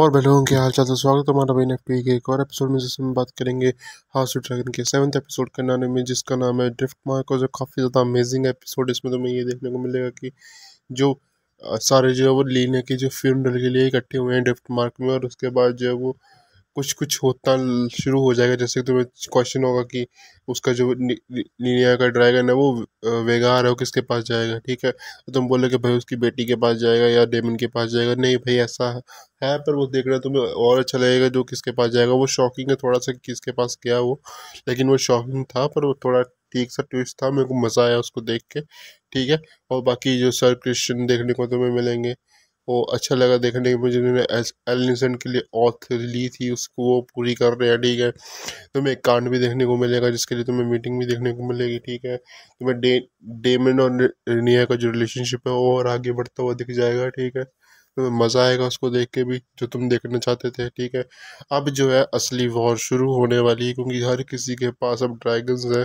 और भाई लोगों के हाल चाल स्वागत है हमारा भाई एफ पी के एक और एपिसोड में जिसमें बात करेंगे हाउस ड्रैगन के सेवन्थ एपिसोड के नाम में जिसका नाम है ड्रिफ्ट मार्क और जो काफ़ी ज़्यादा अमेजिंग एपिसोड इसमें तुम्हें तो ये देखने को मिलेगा कि जो सारे जो है वो लीने के जो फ्यूनरल के लिए इकट्ठे हुए हैं ड्रिफ्ट मार्क में और उसके बाद जो है वो कुछ कुछ होता शुरू हो जाएगा जैसे कि तुम्हें क्वेश्चन होगा कि उसका जो नि का ड्रैगन है वो वेगा है वो किसके पास जाएगा ठीक है तो तुम बोले कि भाई उसकी बेटी के पास जाएगा या डेमन के पास जाएगा नहीं भाई ऐसा है पर वो देखना तुम्हें और अच्छा लगेगा जो किसके पास जाएगा वो शॉकिंग है थोड़ा सा किसके पास गया वो लेकिन वो शॉकिंग था पर वो थोड़ा ठीक सा ट्विस्ट था मेरे को मज़ा आया उसको देख के ठीक है और बाकी जो सर क्रिश्चन देखने को तुम्हें मिलेंगे वो अच्छा लगा देखने के मुझे एल के लिए ऑथ ली थी उसको वो पूरी कर रहे हैं ठीक है तुम्हें एक कांड भी देखने को मिलेगा जिसके लिए तुम्हें मीटिंग भी देखने को मिलेगी ठीक है तुम्हें डे डेमन और रिनिया का जो रिलेशनशिप है वो और आगे बढ़ता हुआ दिख जाएगा ठीक है तुम्हें मज़ा आएगा उसको देख के भी जो तुम देखना चाहते थे ठीक है अब जो है असली वॉर शुरू होने वाली है क्योंकि हर किसी के पास अब ड्रैगन्स हैं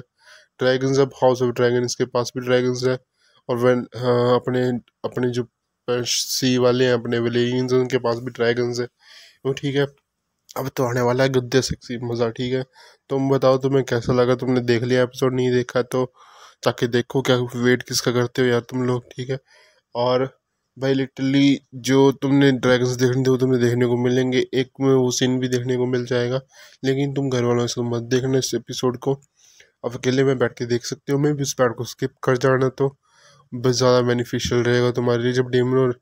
ड्रैगन्स अब हाउस ऑफ ड्रैगन इसके पास भी ड्रैगन्स हैं और वन हाँ, अपने अपने जो सी वाले हैं अपने विलेजियंस उनके पास भी ड्रैगन्स है वो ठीक है अब तो आने वाला है गद्दे सेक्सी मज़ा ठीक है तुम बताओ तुम्हें कैसा लगा तुमने देख लिया एपिसोड नहीं देखा तो ताकि देखो क्या वेट किसका करते हो यार तुम लोग ठीक है और भाई लिटरली जो तुमने ड्रैगन्स देखने थे वो तुम्हें देखने को मिलेंगे एक में वो सीन भी देखने को मिल जाएगा लेकिन तुम घर वालों से मत देखना इस एपिसोड को अब अकेले में बैठ के देख सकते हो मैं भी उस पैड को स्किप कर जाना तो बस ज़्यादा बेनिफिशियल रहेगा तुम्हारे लिए जब डेमन और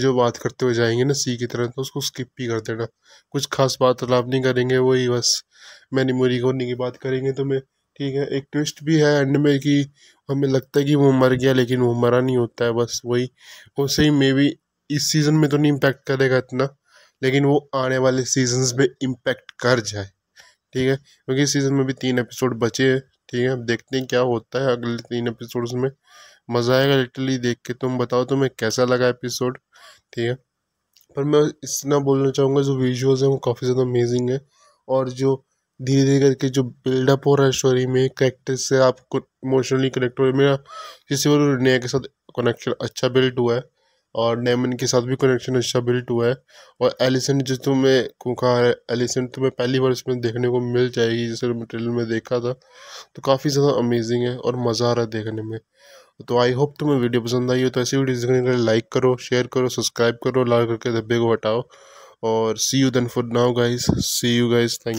जो बात करते हुए जाएंगे ना सी की तरह तो उसको स्किप ही कर देना कुछ खास बात तलाब नहीं करेंगे वही बस मैनी मोरी होने की बात करेंगे तो मैं ठीक है एक ट्विस्ट भी है एंड में कि हमें लगता है कि वो मर गया लेकिन वो मरा नहीं होता है बस वही वो सही मे बी इस सीज़न में तो नहीं इम्पैक्ट करेगा इतना लेकिन वो आने वाले सीजन्स में इम्पैक्ट कर जाए ठीक है क्योंकि सीज़न में भी तीन एपिसोड बचे हैं ठीक है अब देखते हैं क्या होता है अगले तीन एपिसोड्स में मज़ा आएगा लिटरली देख के तुम बताओ तुम्हें कैसा लगा एपिसोड ठीक है पर मैं इतना बोलना चाहूँगा जो विजुअल्स हैं वो काफ़ी ज़्यादा अमेजिंग है और जो धीरे धीरे करके जो बिल्डअप हो रहा है स्टोरी में करेक्टर से आपको इमोशनली कनेक्ट हो रहा है मेरा किसी और नया के साथ कनेक्शन अच्छा बिल्ड हुआ है और नेमन के साथ भी कनेक्शन अच्छा बिल्ट हुआ है और एलिसन जो तुम्हें को कहा है एलिसन तुम्हें पहली बार इसमें देखने को मिल जाएगी जैसे मटेरियल में देखा था तो काफ़ी ज़्यादा अमेजिंग है और मज़ा आ रहा है देखने में तो आई होप तुम्हें वीडियो पसंद आई हो तो ऐसी वीडियो देखने के लिए लाइक करो शेयर करो सब्सक्राइब करो लाल करके धब्बे को हटाओ और see you then for now guys see you guys thank